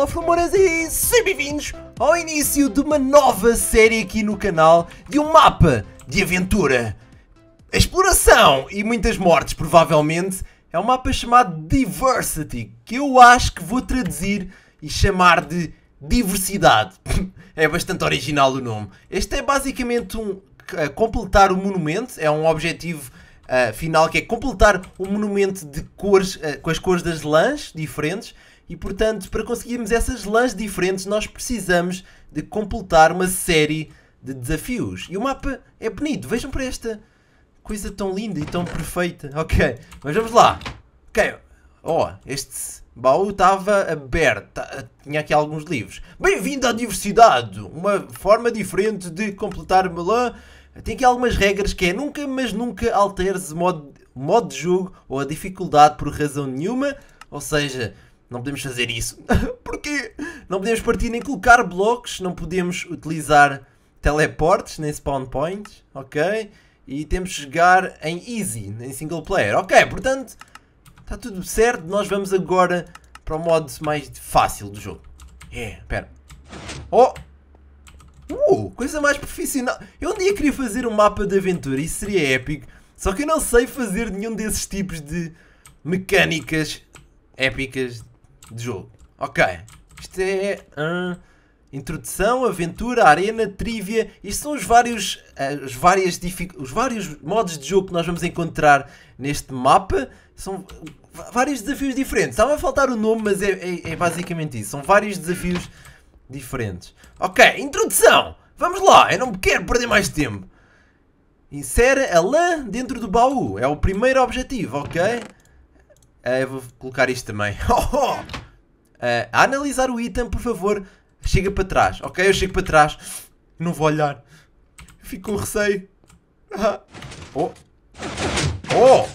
Olá Flamenores e sejam bem-vindos ao início de uma nova série aqui no canal de um mapa de aventura, exploração e muitas mortes provavelmente. É um mapa chamado Diversity, que eu acho que vou traduzir e chamar de Diversidade. é bastante original o nome. Este é basicamente um uh, completar o monumento, é um objetivo uh, final que é completar o monumento de cores, uh, com as cores das lãs diferentes e portanto, para conseguirmos essas lãs diferentes, nós precisamos de completar uma série de desafios. E o mapa é bonito, vejam para esta coisa tão linda e tão perfeita. Ok, mas vamos lá. Ok, oh, este baú estava aberto, tá, tinha aqui alguns livros. Bem-vindo à diversidade, uma forma diferente de completar uma lã. Tem aqui algumas regras que é nunca, mas nunca alteres o modo, modo de jogo ou a dificuldade por razão nenhuma. Ou seja, não podemos fazer isso. Porquê? Não podemos partir nem colocar blocos, não podemos utilizar teleportes nem spawn points, ok? E temos de jogar em easy, em single player. Ok, portanto, está tudo certo. Nós vamos agora para o modo mais fácil do jogo. É, pera. Oh! Uh, coisa mais profissional. Eu um dia queria fazer um mapa de aventura, isso seria épico. Só que eu não sei fazer nenhum desses tipos de mecânicas épicas de jogo. Ok. Isto é. Hum, introdução, aventura, arena, trivia. Isto são os vários, eh, os várias os vários modos de jogo que nós vamos encontrar neste mapa. São vários desafios diferentes. Estava a faltar o nome, mas é, é, é basicamente isso. São vários desafios diferentes. Ok, introdução! Vamos lá, eu não quero perder mais tempo. Insere a lã dentro do baú. É o primeiro objetivo, ok? Eh, eu vou colocar isto também. Oh, oh uh, a analisar o item, por favor, chega para trás, ok? Eu chego para trás, não vou olhar, fico com receio. Ah. oh! Oh!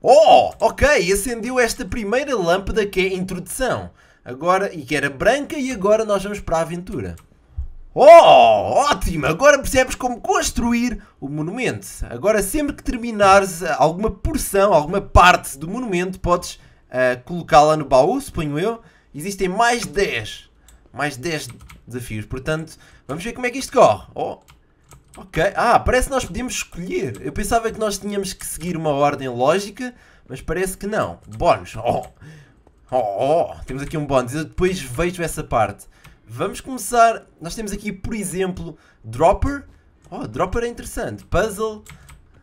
Oh! Ok, acendeu esta primeira lâmpada que é introdução. Agora, e que era branca, e agora nós vamos para a aventura. Oh, ótimo! Agora percebes como construir o monumento. Agora, sempre que terminares eh, alguma porção, alguma parte do monumento, podes uh, colocá-la no baú, suponho eu. Existem mais 10. Mais 10 desafios. Portanto, vamos ver como é que isto corre. Oh. Ok. Ah, parece que nós podemos escolher. Eu pensava que nós tínhamos que seguir uma ordem lógica, mas parece que não. Bónus. Oh. Oh, oh. Temos aqui um bónus. Eu depois vejo essa parte. Vamos começar. Nós temos aqui, por exemplo, Dropper. Oh, Dropper é interessante. Puzzle.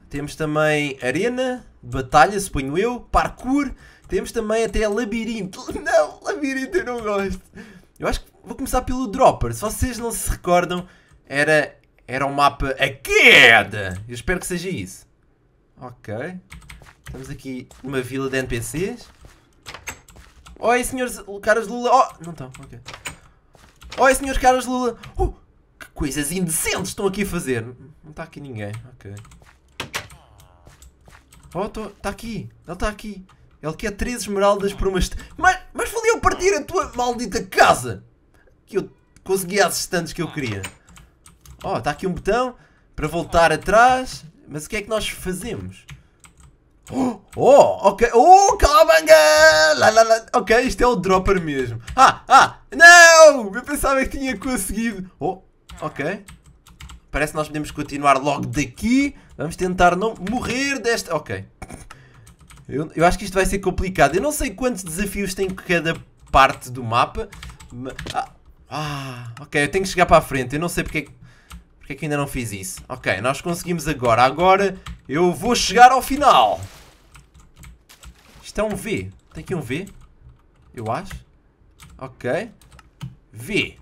Temos também Arena. Batalha, suponho eu. Parkour. Temos também até labirinto. Não, labirinto eu não gosto. Eu acho que vou começar pelo dropper. Se vocês não se recordam, era, era um mapa a queda. Eu espero que seja isso. Ok. Estamos aqui uma vila de NPCs. Oi, senhores caras Lula. Oh, não estão, ok. Oi, senhores caras Lula. Uh, que coisas indecentes estão aqui a fazer. Não está aqui ninguém, ok. Oh, tá está aqui. Ele está aqui. Ele quer três esmeraldas por umas. Mas, mas eu partir a tua maldita casa! Que eu consegui as estantes que eu queria. Oh, está aqui um botão para voltar atrás. Mas o que é que nós fazemos? Oh, oh ok. Oh, calabanga! Ok, isto é o dropper mesmo. Ah, ah, não! Eu pensava que tinha conseguido. Oh, ok. Parece que nós podemos continuar logo daqui. Vamos tentar não morrer desta... Ok. Eu, eu acho que isto vai ser complicado. Eu não sei quantos desafios tem cada parte do mapa. Mas, ah, ah, ok, eu tenho que chegar para a frente. Eu não sei porque, é porque é que ainda não fiz isso. Ok, nós conseguimos agora. Agora eu vou chegar ao final. Isto é um V. Tem aqui um V? Eu acho. Ok. V.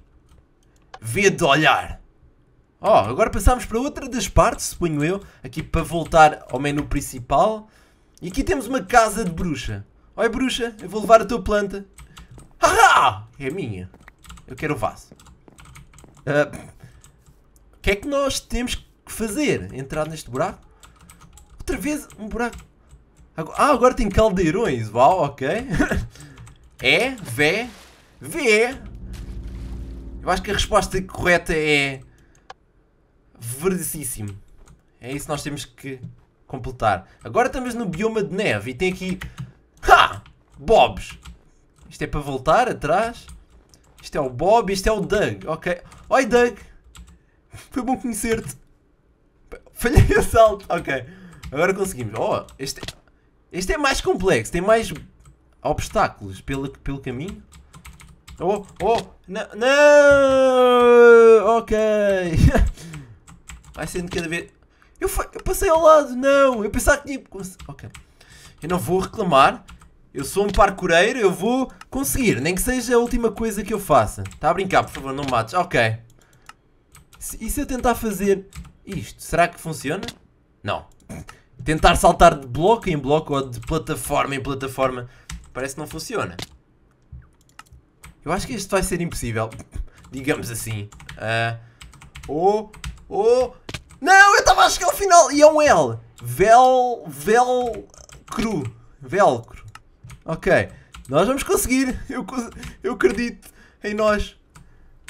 V de olhar. Oh, agora passamos para outra das partes, suponho eu. Aqui para voltar ao menu principal. E aqui temos uma casa de bruxa. Olha, bruxa, eu vou levar a tua planta. Haha! É minha. Eu quero o vaso. Uh, o que é que nós temos que fazer? Entrar neste buraco? Outra vez um buraco. Ah, agora tem caldeirões. Uau, ok. é, vé, vé. Eu acho que a resposta correta é... Verdicíssimo. É isso que nós temos que completar. Agora estamos no bioma de neve e tem aqui... Ha! Bobs! Isto é para voltar atrás? Isto é o Bob, isto é o Doug, ok. Oi Doug! Foi bom conhecer-te. Falhei o salto, ok. Agora conseguimos. Oh, este, este é mais complexo, tem mais obstáculos pelo, pelo caminho. Oh, oh, não, não! Ok. Vai sendo cada vez... Eu, eu passei ao lado, não. Eu pensava que tinha. Ok. Eu não vou reclamar. Eu sou um parkoureiro, eu vou conseguir, nem que seja a última coisa que eu faça. Está a brincar, por favor, não me mates. Ok. E se eu tentar fazer isto, será que funciona? Não. Tentar saltar de bloco em bloco ou de plataforma em plataforma parece que não funciona. Eu acho que isto vai ser impossível, digamos assim. Uh, oh, oh, estava então, a chegar ao é final. E é um L. Vel. Vel. Cru. Velcro. Ok. Nós vamos conseguir. Eu, eu acredito em nós.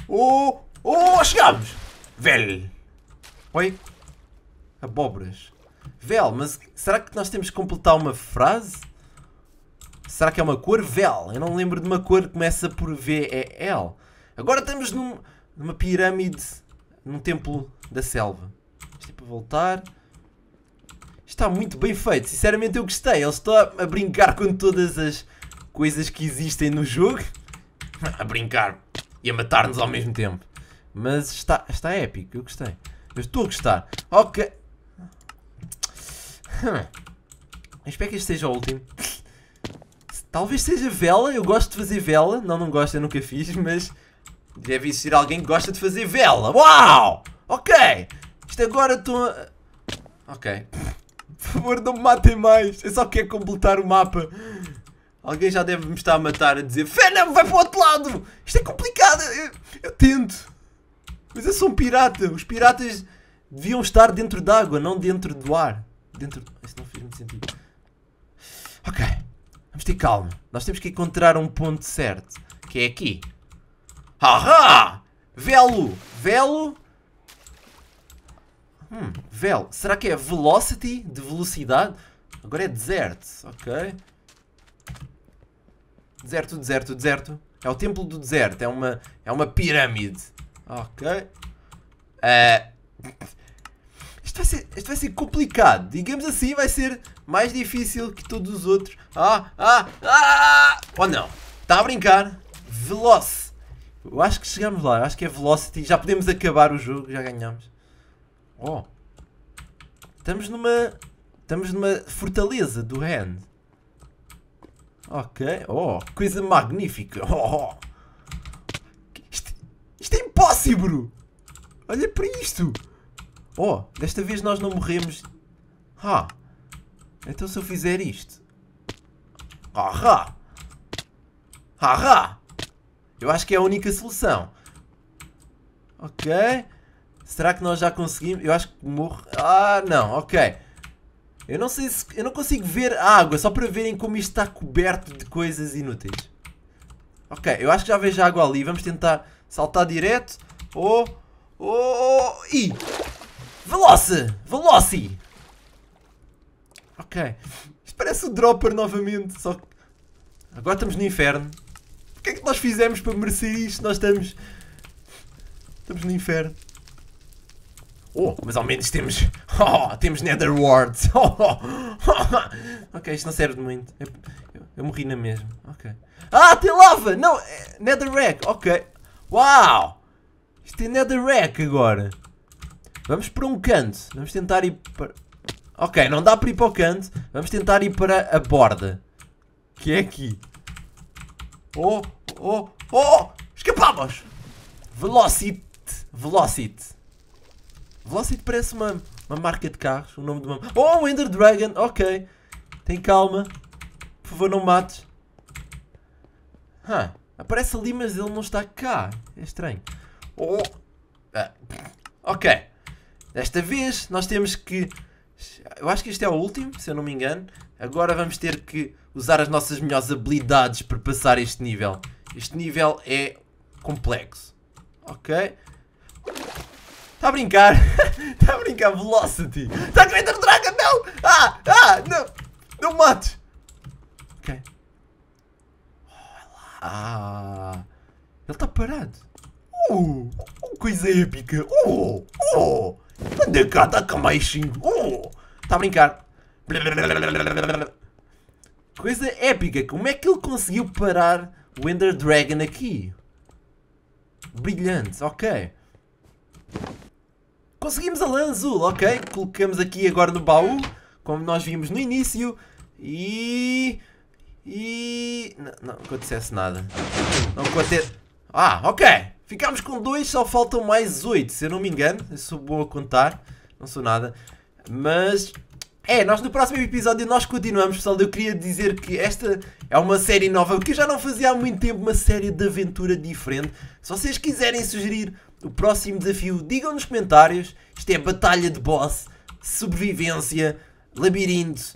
Oh! Oh! Chegámos! Vel. Oi? Abóboras. Vel, mas será que nós temos que completar uma frase? Será que é uma cor? Vel. Eu não lembro de uma cor que começa por V-E-L. É Agora estamos num, numa pirâmide, num templo da selva. Isto é para voltar. Está muito bem feito. Sinceramente eu gostei. Eles estão a brincar com todas as coisas que existem no jogo. A brincar e a matar-nos ao mesmo tempo. Mas está, está épico. Eu gostei. Eu estou a gostar. Ok. Hum. espero que este seja o último. Talvez seja vela. Eu gosto de fazer vela. Não, não gosto. Eu nunca fiz. Mas deve existir alguém que gosta de fazer vela. Uau! Ok. Isto agora estou a... Ok. Por favor, não me matem mais. Eu só quero completar o mapa. Alguém já deve me estar a matar a dizer Venom, vai para o outro lado! Isto é complicado! Eu, eu tento! Mas eu sou um pirata! Os piratas deviam estar dentro d'água, não dentro do ar. Dentro. Isso não fez muito sentido. Ok. Vamos ter calma. Nós temos que encontrar um ponto certo. Que é aqui. Haha! -ha! Velo! Velo! Hum, vel. Será que é velocity? De velocidade? Agora é deserto, Ok. Deserto, deserto, deserto. É o templo do deserto. É uma, é uma pirâmide. Ok. Uh, isto, vai ser, isto vai ser complicado. Digamos assim, vai ser mais difícil que todos os outros. Ah, ah, ah! Ou oh, não? Está a brincar? Veloce. Eu acho que chegamos lá. Eu acho que é velocity. Já podemos acabar o jogo. Já ganhamos. Oh. Estamos numa... Estamos numa fortaleza do Hand. Ok. Oh, coisa magnífica. Oh. Isto, isto é impossível! Olha para isto! Oh, desta vez nós não morremos. Ah. Então se eu fizer isto... Ahá! Ahá! Eu acho que é a única solução. Ok. Será que nós já conseguimos? Eu acho que morro. Ah, não, ok. Eu não sei se. Eu não consigo ver a água, só para verem como isto está coberto de coisas inúteis. Ok, eu acho que já vejo a água ali. Vamos tentar saltar direto. Oh. Oh. oh. Ih! Veloce! Veloci! Ok. Isto parece o dropper novamente, só que. Agora estamos no inferno. O que é que nós fizemos para merecer isto? Nós estamos. Estamos no inferno. Oh, mas ao menos temos. Oh, temos Nether Wards. Oh, oh. ok, isto não serve de muito. Eu, eu, eu, morri na mesma. Ok. Ah, tem lava! Não! É, netherrack, ok. Uau! Isto é Netherrack agora. Vamos para um canto. Vamos tentar ir para. Ok, não dá para ir para o canto. Vamos tentar ir para a borda. Que é aqui. Oh, oh, oh! Escapamos! Velocity! Velocity! Velocity parece uma, uma marca de carros. O nome de uma. Oh, Ender Dragon! Ok. Tem calma. Por favor, não mates. Huh. Aparece ali, mas ele não está cá. É estranho. Oh. Ah. Ok. Desta vez nós temos que. Eu acho que este é o último, se eu não me engano. Agora vamos ter que usar as nossas melhores habilidades para passar este nível. Este nível é complexo. Ok? Está a brincar? Está a brincar, Velocity! Está a Creator Dragon, não! Ah! Ah! Não! Não mates! Ok. Ah! Ele está parado. Uh, uh! Coisa épica! Uh! Uh! Anda cá, dá tá cá mais 5! Uh! Está a brincar! Coisa épica! Como é que ele conseguiu parar o Ender Dragon aqui? Brilhante, ok. Conseguimos a lã azul, ok. Colocamos aqui agora no baú, como nós vimos no início. E... E... Não, não que nada. Não acontece Ah, ok. Ficámos com dois, só faltam mais oito, se eu não me engano. Eu sou bom a contar, não sou nada. Mas é, nós no próximo episódio nós continuamos, pessoal. Eu queria dizer que esta é uma série nova, porque eu já não fazia há muito tempo uma série de aventura diferente. Se vocês quiserem sugerir o próximo desafio, digam nos comentários. Isto é batalha de boss, sobrevivência, labirinto,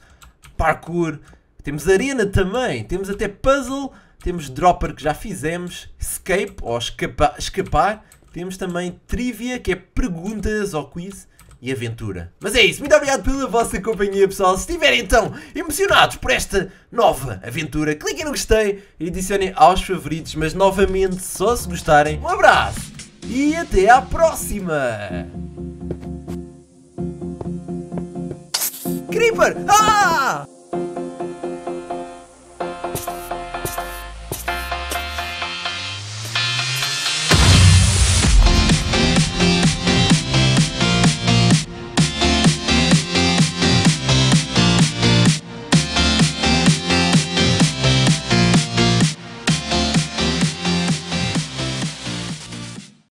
parkour. Temos arena também, temos até puzzle, temos dropper que já fizemos, escape ou escapa escapar. Temos também trivia, que é perguntas ou quiz e aventura. Mas é isso, muito obrigado pela vossa companhia, pessoal. Se estiverem então emocionados por esta nova aventura, cliquem no gostei e adicionem aos favoritos, mas novamente só se gostarem. Um abraço e até à próxima! Creeper! Ah!